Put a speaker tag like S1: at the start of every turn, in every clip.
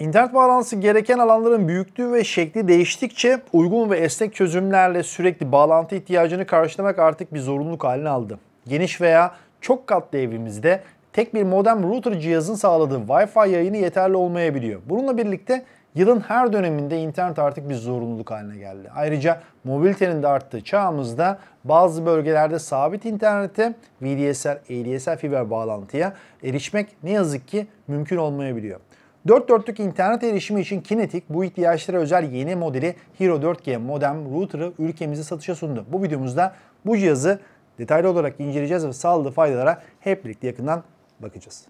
S1: İnternet bağlantısı gereken alanların büyüklüğü ve şekli değiştikçe uygun ve esnek çözümlerle sürekli bağlantı ihtiyacını karşılamak artık bir zorunluluk haline aldı. Geniş veya çok katlı evimizde tek bir modem router cihazın sağladığı Wi-Fi yayını yeterli olmayabiliyor. Bununla birlikte yılın her döneminde internet artık bir zorunluluk haline geldi. Ayrıca mobilitenin de arttığı çağımızda bazı bölgelerde sabit internete, VDSL, ADSL fiber bağlantıya erişmek ne yazık ki mümkün olmayabiliyor. 4 dörtlük internet erişimi için Kinetic bu ihtiyaçlara özel yeni modeli Hero 4G modem router'ı ülkemize satışa sundu. Bu videomuzda bu cihazı detaylı olarak inceleyeceğiz ve sağladığı faydalara hep birlikte yakından bakacağız.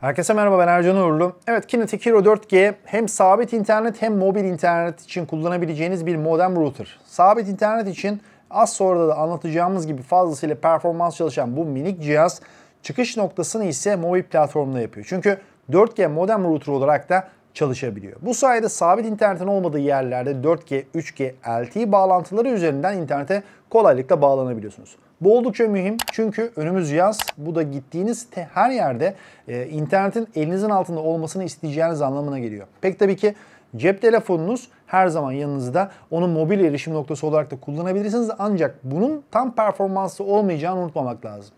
S1: Herkese merhaba ben Ercan Uğurlu. Evet Kinetic Hero 4G hem sabit internet hem mobil internet için kullanabileceğiniz bir modem router. Sabit internet için az sonra da anlatacağımız gibi fazlasıyla performans çalışan bu minik cihaz çıkış noktasını ise mobil platformda yapıyor. Çünkü 4G modem router olarak da çalışabiliyor. Bu sayede sabit internetin olmadığı yerlerde 4G, 3G, LTE bağlantıları üzerinden internete kolaylıkla bağlanabiliyorsunuz. Bu oldukça mühim çünkü önümüz yaz. Bu da gittiğiniz her yerde e, internetin elinizin altında olmasını isteyeceğiniz anlamına geliyor. Pek tabii ki cep telefonunuz her zaman yanınızda. Onu mobil erişim noktası olarak da kullanabilirsiniz ancak bunun tam performanslı olmayacağını unutmamak lazım.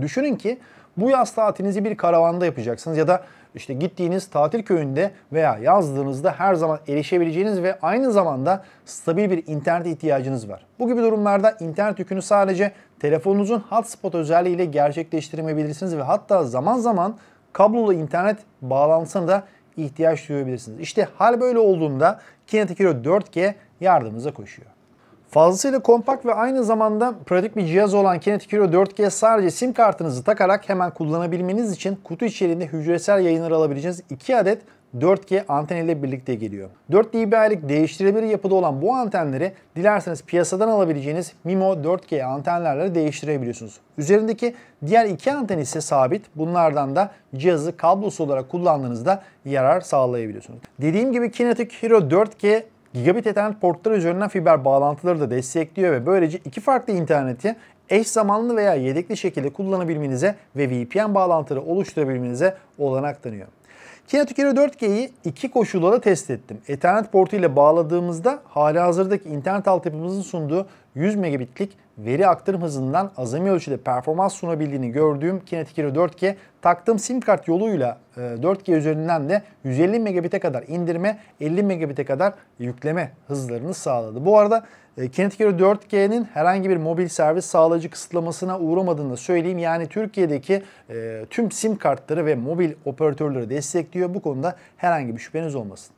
S1: Düşünün ki bu yaz tatilinizi bir karavanda yapacaksınız ya da işte gittiğiniz tatil köyünde veya yazdığınızda her zaman erişebileceğiniz ve aynı zamanda stabil bir internet ihtiyacınız var. Bu gibi durumlarda internet yükünü sadece telefonunuzun hotspot özelliğiyle gerçekleştiremeyebilirsiniz ve hatta zaman zaman kablolu internet bağlantısına da ihtiyaç duyabilirsiniz. İşte hal böyle olduğunda Kinetic Hero 4G yardımınıza koşuyor. Fazlasıyla kompakt ve aynı zamanda pratik bir cihaz olan Kinetic Hero 4G sadece sim kartınızı takarak hemen kullanabilmeniz için kutu içeriğinde hücresel yayınları alabileceğiniz 2 adet 4G anten ile birlikte geliyor. 4 dB'lik değiştirilebilir yapıda olan bu antenleri dilerseniz piyasadan alabileceğiniz MIMO 4G antenlerle değiştirebiliyorsunuz. Üzerindeki diğer iki anten ise sabit. Bunlardan da cihazı kablosuz olarak kullandığınızda yarar sağlayabiliyorsunuz. Dediğim gibi Kinetic Hero 4G Gigabit Ethernet portları üzerinden fiber bağlantıları da destekliyor ve böylece iki farklı interneti eş zamanlı veya yedekli şekilde kullanabilmenize ve VPN bağlantıları oluşturabilmenize olanak tanıyor. Kinetic 4G'yi iki koşulda da test ettim. Ethernet portu ile bağladığımızdaki hali hazırdaki internet altyapımızın sunduğu 100 megabitlik veri aktarım hızından azami ölçüde performans sunabildiğini gördüğüm Kinetic Hero 4G taktığım sim kart yoluyla 4G e, üzerinden de 150 megabit'e kadar indirme, 50 megabit'e kadar yükleme hızlarını sağladı. Bu arada e, Kinetic Hero 4G'nin herhangi bir mobil servis sağlayıcı kısıtlamasına uğramadığını da söyleyeyim. Yani Türkiye'deki e, tüm sim kartları ve mobil operatörleri destekliyor. Bu konuda herhangi bir şüpheniz olmasın.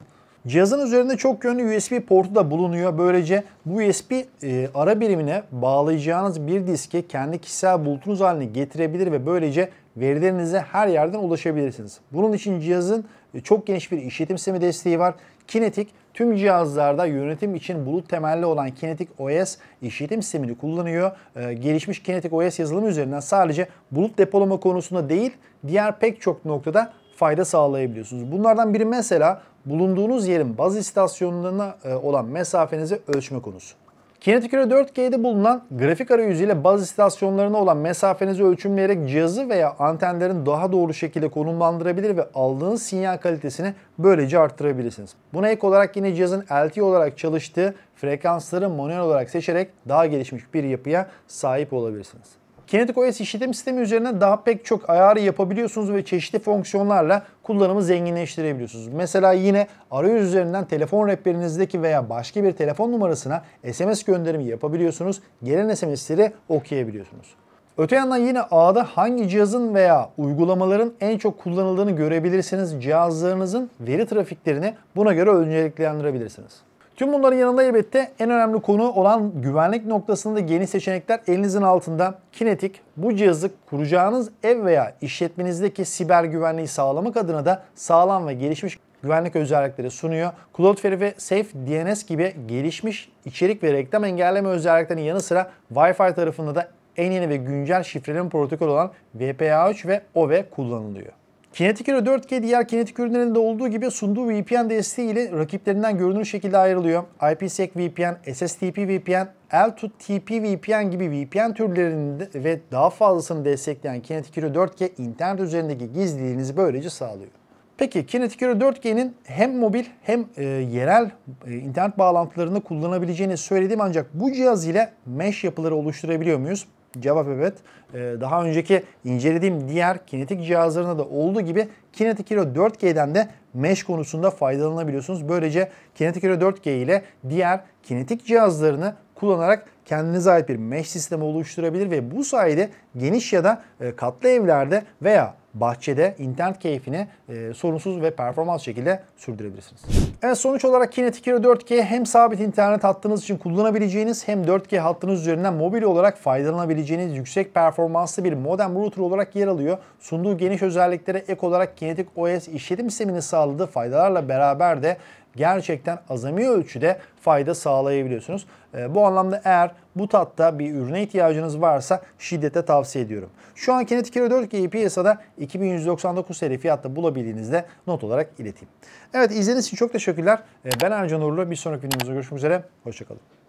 S1: Cihazın üzerinde çok yönlü USB portu da bulunuyor. Böylece bu USB e, ara birimine bağlayacağınız bir diske kendi kişisel bulutunuz haline getirebilir ve böylece verilerinize her yerden ulaşabilirsiniz. Bunun için cihazın e, çok geniş bir işletim sistemi desteği var. Kinetic tüm cihazlarda yönetim için bulut temelli olan Kinetic OS işletim sistemini kullanıyor. Ee, gelişmiş Kinetic OS yazılımı üzerinden sadece bulut depolama konusunda değil diğer pek çok noktada fayda sağlayabiliyorsunuz. Bunlardan biri mesela bulunduğunuz yerin baz istasyonlarına e, olan mesafenizi ölçme konusu. Kinetiküre 4G'de bulunan grafik arayüzüyle baz istasyonlarına olan mesafenizi ölçümleyerek cihazı veya antenlerin daha doğru şekilde konumlandırabilir ve aldığınız sinyal kalitesini böylece arttırabilirsiniz. Buna ek olarak yine cihazın LTE olarak çalıştığı frekansları manuel olarak seçerek daha gelişmiş bir yapıya sahip olabilirsiniz. Kinetic OS işletim sistemi üzerine daha pek çok ayarı yapabiliyorsunuz ve çeşitli fonksiyonlarla kullanımı zenginleştirebiliyorsunuz. Mesela yine arayüz üzerinden telefon rehberinizdeki veya başka bir telefon numarasına SMS gönderimi yapabiliyorsunuz. Gelen SMS'leri okuyabiliyorsunuz. Öte yandan yine ağda hangi cihazın veya uygulamaların en çok kullanıldığını görebilirsiniz. Cihazlarınızın veri trafiklerini buna göre önceliklendirebilirsiniz. Tüm bunların yanında elbette en önemli konu olan güvenlik noktasında yeni seçenekler elinizin altında. Kinetik bu cihazı kuracağınız ev veya işletmenizdeki siber güvenliği sağlamak adına da sağlam ve gelişmiş güvenlik özellikleri sunuyor. Cloudflare ve Safe DNS gibi gelişmiş içerik ve reklam engelleme özelliklerinin yanı sıra Wi-Fi tarafında da en yeni ve güncel şifreleme protokolü olan WPA3 ve OVE kullanılıyor. Kinetic Hero 4G diğer kinetik ürünlerinde olduğu gibi sunduğu VPN desteği ile rakiplerinden görünür şekilde ayrılıyor. IPsec VPN, SSTP VPN, L2TP VPN gibi VPN türlerini ve daha fazlasını destekleyen Kinetic Hero 4G internet üzerindeki gizliliğinizi böylece sağlıyor. Peki Kinetic Hero 4G'nin hem mobil hem e, yerel e, internet bağlantılarını kullanabileceğini söyledim ancak bu cihaz ile mesh yapıları oluşturabiliyor muyuz? Cevap evet. Ee, daha önceki incelediğim diğer kinetik cihazlarında da olduğu gibi Kinetic Hero 4G'den de mesh konusunda faydalanabiliyorsunuz. Böylece Kinetic Hero 4G ile diğer kinetik cihazlarını kullanarak kendinize ait bir mesh sistemi oluşturabilir ve bu sayede geniş ya da e, katlı evlerde veya bahçede internet keyfini e, sorunsuz ve performans şekilde sürdürebilirsiniz. Evet sonuç olarak Kinetic Hero 4G hem sabit internet hattınız için kullanabileceğiniz hem 4G hattınız üzerinden mobil olarak faydalanabileceğiniz yüksek performanslı bir modem router olarak yer alıyor. Sunduğu geniş özelliklere ek olarak Kinetic OS işletim sistemini sağladığı faydalarla beraber de gerçekten azami ölçüde fayda sağlayabiliyorsunuz. Ee, bu anlamda eğer bu tatta bir ürüne ihtiyacınız varsa şiddete tavsiye ediyorum. Şu an Kinetic Hero 4 G'yi piyasada 2199 TL fiyatta bulabildiğinizde not olarak ileteyim. Evet izlediğiniz için çok teşekkürler. Ee, ben Ercan Uğurlu. Bir sonraki videomuzda görüşmek üzere. Hoşçakalın.